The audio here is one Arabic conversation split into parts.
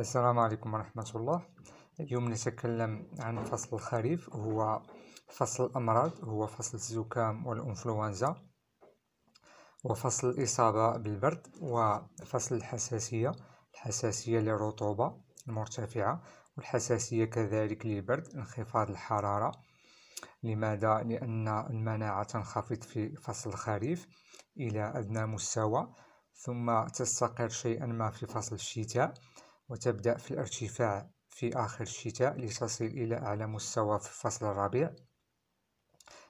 السلام عليكم ورحمة الله اليوم نتكلم عن فصل الخريف هو فصل الأمراض هو فصل الزكام والإنفلونزا وفصل الإصابة بالبرد وفصل الحساسية الحساسية للرطوبة المرتفعة والحساسية كذلك للبرد انخفاض الحرارة لماذا؟ لأن المناعة تنخفض في فصل الخريف إلى أدنى مستوى ثم تستقر شيئا ما في فصل الشتاء وتبدأ في الارتفاع في آخر الشتاء لتصل إلى أعلى مستوى في فصل الربيع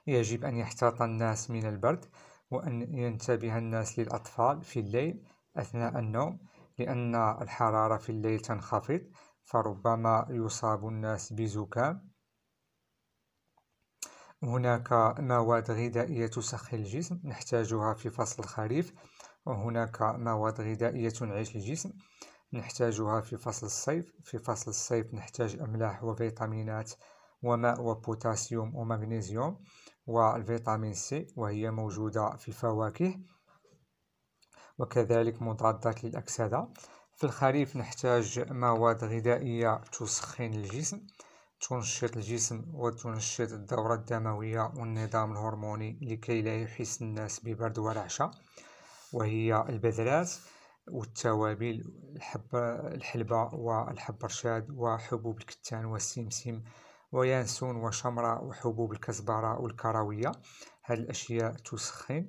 يجب أن يحتاط الناس من البرد وأن ينتبه الناس للأطفال في الليل أثناء النوم لأن الحرارة في الليل تنخفض فربما يصاب الناس بزكام هناك مواد غذائية تسخن الجسم نحتاجها في فصل الخريف وهناك مواد غذائية تنعش الجسم نحتاجها في فصل الصيف في فصل الصيف نحتاج أملاح وفيتامينات وماء وبوتاسيوم ومغنيسيوم والفيتامين سي وهي موجودة في الفواكه وكذلك مضادات للأكسدة في الخريف نحتاج مواد غذائية تسخن الجسم تنشط الجسم وتنشط الدورة الدموية والنظام الهرموني لكي لا يحس الناس ببرد ورعشة وهي البذرات والتوابل الحب الحلبة والحب رشاد وحبوب الكتان والسمسم ويانسون وشمرة وحبوب الكزبرة والكراوية هذه الأشياء تسخن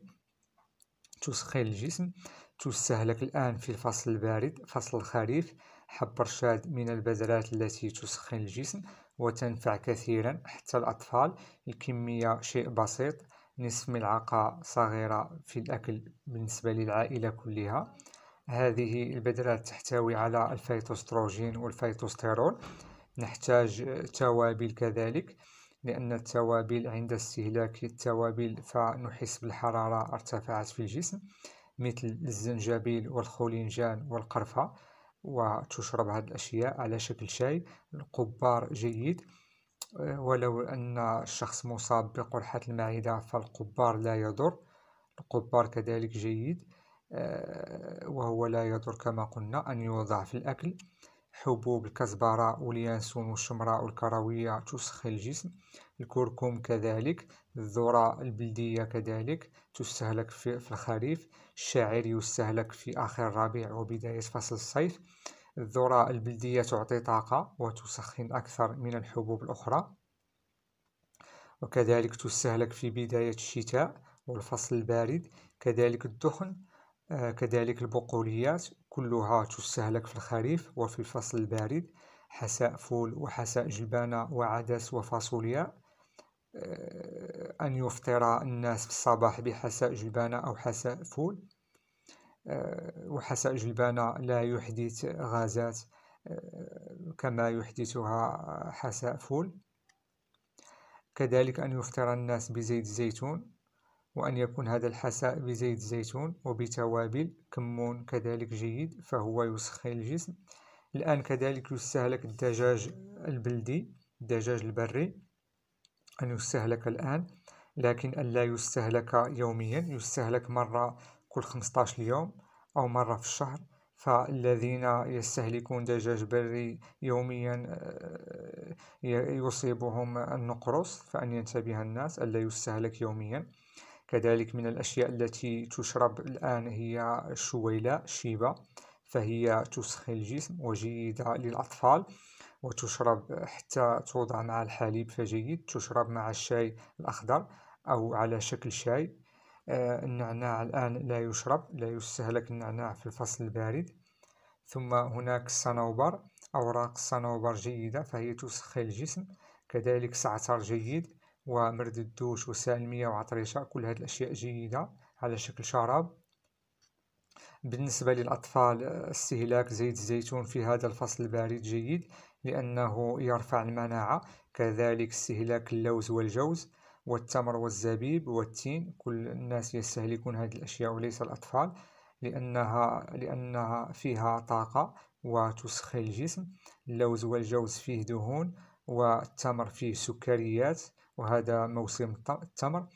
تسخن الجسم تستهلك الآن في الفصل البارد فصل الخريف حب رشاد من البذرات التي تسخن الجسم وتنفع كثيرا حتى الأطفال الكمية شيء بسيط نصف ملعقة صغيرة في الأكل بالنسبة للعائلة كلها هذه البذرات تحتوي على الفيتوستروجين والفيتوستيرول نحتاج توابل كذلك لأن التوابل عند استهلاك التوابل فنحس بالحرارة ارتفعت في الجسم مثل الزنجبيل والخولنجان والقرفة وتشرب هذه الأشياء على شكل شاي القبار جيد ولو أن الشخص مصاب بقرحة المعدة فالقبار لا يضر القبار كذلك جيد آه، وهو لا يضر كما قلنا أن يوضع في الأكل حبوب الكزبرة واليانسون والشمراء والكروية تسخي الجسم الكركم كذلك الذرة البلدية كذلك تستهلك في الخريف الشعير يستهلك في آخر الربيع وبداية فصل الصيف الذرة البلدية تعطي طاقة وتسخن أكثر من الحبوب الأخرى وكذلك تستهلك في بداية الشتاء والفصل البارد كذلك الدخن آه، كذلك البقوليات كلها تستهلك في الخريف وفي الفصل البارد حساء فول وحساء جلبانة وعدس وفاصوليا آه، أن يفطر الناس في الصباح بحساء جلبانة أو حساء فول آه، وحساء جلبانة لا يحدث غازات كما يحدثها حساء فول كذلك أن يفطر الناس بزيت الزيتون وأن يكون هذا الحساء بزيت الزيتون وبتوابل كمون كذلك جيد فهو يسخن الجسم الآن كذلك يستهلك الدجاج البلدي الدجاج البري أن يستهلك الآن لكن ألا يستهلك يوميا يستهلك مرة كل 15 يوم أو مرة في الشهر فالذين يستهلكون دجاج بري يوميا آه، يصيبهم النقرس فأن ينتبه الناس ألا يستهلك يوميا كذلك من الأشياء التي تشرب الآن هي الشويلة شيبا فهي تسخي الجسم وجيدة للأطفال وتشرب حتى توضع مع الحليب فجيد تشرب مع الشاي الأخضر أو على شكل شاي آه، النعناع الآن لا يشرب لا يستهلك النعناع في الفصل البارد ثم هناك الصنوبر أوراق الصنوبر جيدة فهي تسخي الجسم كذلك سعتر جيد ومرد الدوش والسالمية وعطريشة كل هذه الأشياء جيدة على شكل شراب بالنسبة للأطفال استهلاك زيت الزيتون في هذا الفصل البارد جيد لأنه يرفع المناعة كذلك استهلاك اللوز والجوز والتمر والزبيب والتين كل الناس يستهلكون هذه الأشياء وليس الأطفال لأنها, لأنها فيها طاقة وتسخي الجسم اللوز والجوز فيه دهون والتمر فيه سكريات وهذا موسم التمر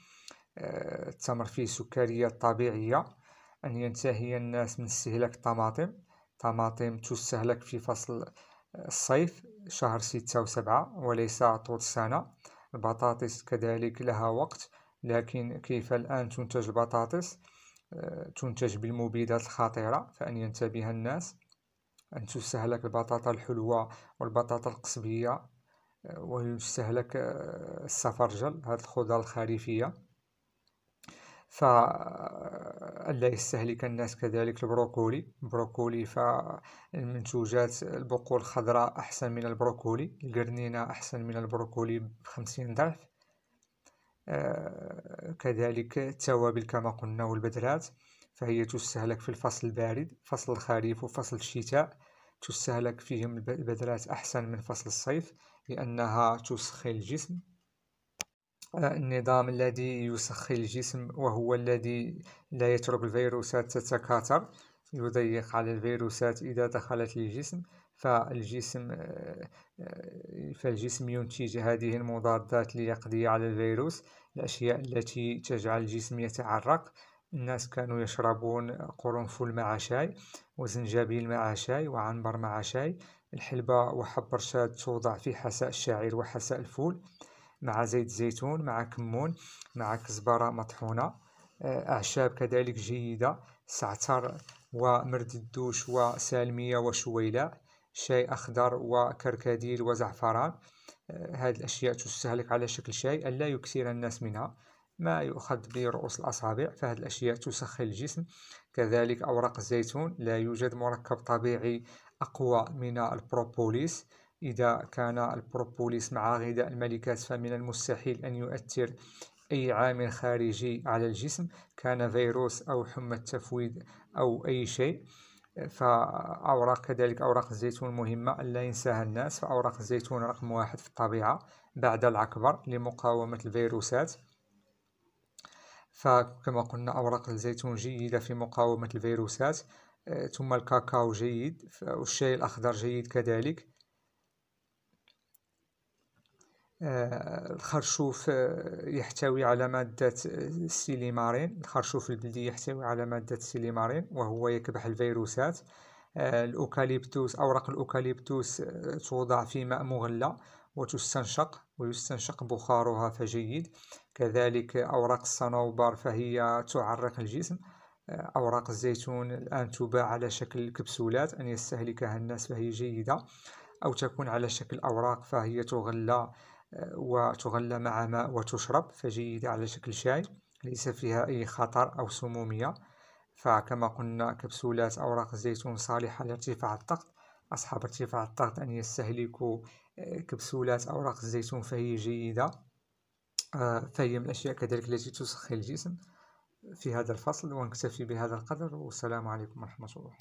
آه، التمر فيه سكرية طبيعية أن ينتهي الناس من استهلاك الطماطم طماطم تستهلك في فصل الصيف شهر ستة وسبعة وليس طول السنة البطاطس كذلك لها وقت لكن كيف الآن تنتج البطاطس آه، تنتج بالمبيدات الخطيرة فأن ينتبه الناس أن تستهلك البطاطا الحلوة والبطاطا القصبية ويستهلك السفرجل آه، هذه الخضار الخريفية فألا آه، يستهلك الناس كذلك البروكولي البروكولي فالمنتوجات البقول الخضراء أحسن من البروكولي القرنينة أحسن من البروكولي بخمسين ضعف آه، كذلك التوابل كما قلنا والبدرات فهي تستهلك في الفصل البارد فصل الخريف وفصل الشتاء تستهلك فيهم البذرات أحسن من فصل الصيف لأنها تسخي الجسم آه، النظام الذي يسخي الجسم وهو الذي لا يترك الفيروسات تتكاثر يضيق على الفيروسات إذا دخلت الجسم فالجسم آه، آه، فالجسم ينتج هذه المضادات ليقضي على الفيروس الأشياء التي تجعل الجسم يتعرق الناس كانوا يشربون قرنفل مع شاي وزنجبيل مع شاي وعنبر مع شاي الحلبة وحب رشاد توضع في حساء الشعير وحساء الفول مع زيت زيتون مع كمون مع كزبرة مطحونة آه، أعشاب كذلك جيدة سعتر ومرد الدوش وسالمية وشويلاع شاي أخضر وكركديل وزعفران آه، هذه الأشياء تستهلك على شكل شاي ألا يكثر الناس منها ما يؤخذ برؤوس الأصابع فهذه الأشياء تسخن الجسم كذلك أوراق الزيتون لا يوجد مركب طبيعي أقوى من البروبوليس إذا كان البروبوليس مع غذاء الملكات فمن المستحيل أن يؤثر أي عامل خارجي على الجسم كان فيروس أو حمى التفويض أو أي شيء فأوراق كذلك أوراق الزيتون مهمة لا ينساها الناس فأوراق الزيتون رقم واحد في الطبيعة بعد العكبر لمقاومة الفيروسات فكما قلنا أوراق الزيتون جيدة في مقاومة الفيروسات آه، ثم الكاكاو جيد والشاي الأخضر جيد كذلك آه، الخرشوف آه، يحتوي على مادة السيليمارين الخرشوف البلدي يحتوي على مادة السيليمارين وهو يكبح الفيروسات الأوكاليبتوس أوراق الأوكاليبتوس توضع في ماء مغلى وتستنشق ويستنشق بخارها فجيد كذلك أوراق الصنوبر فهي تعرق الجسم أوراق الزيتون الآن تباع على شكل كبسولات أن يستهلكها الناس فهي جيدة أو تكون على شكل أوراق فهي تغلى وتغلى مع ماء وتشرب فجيدة على شكل شاي ليس فيها أي خطر أو سمومية فكما قلنا كبسولات أوراق الزيتون صالحة لارتفاع الضغط أصحاب ارتفاع الضغط أن يستهلكوا آه، كبسولات أوراق الزيتون فهي جيدة آه، فهي من الأشياء كذلك التي تسخي الجسم في هذا الفصل ونكتفي بهذا القدر والسلام عليكم ورحمة الله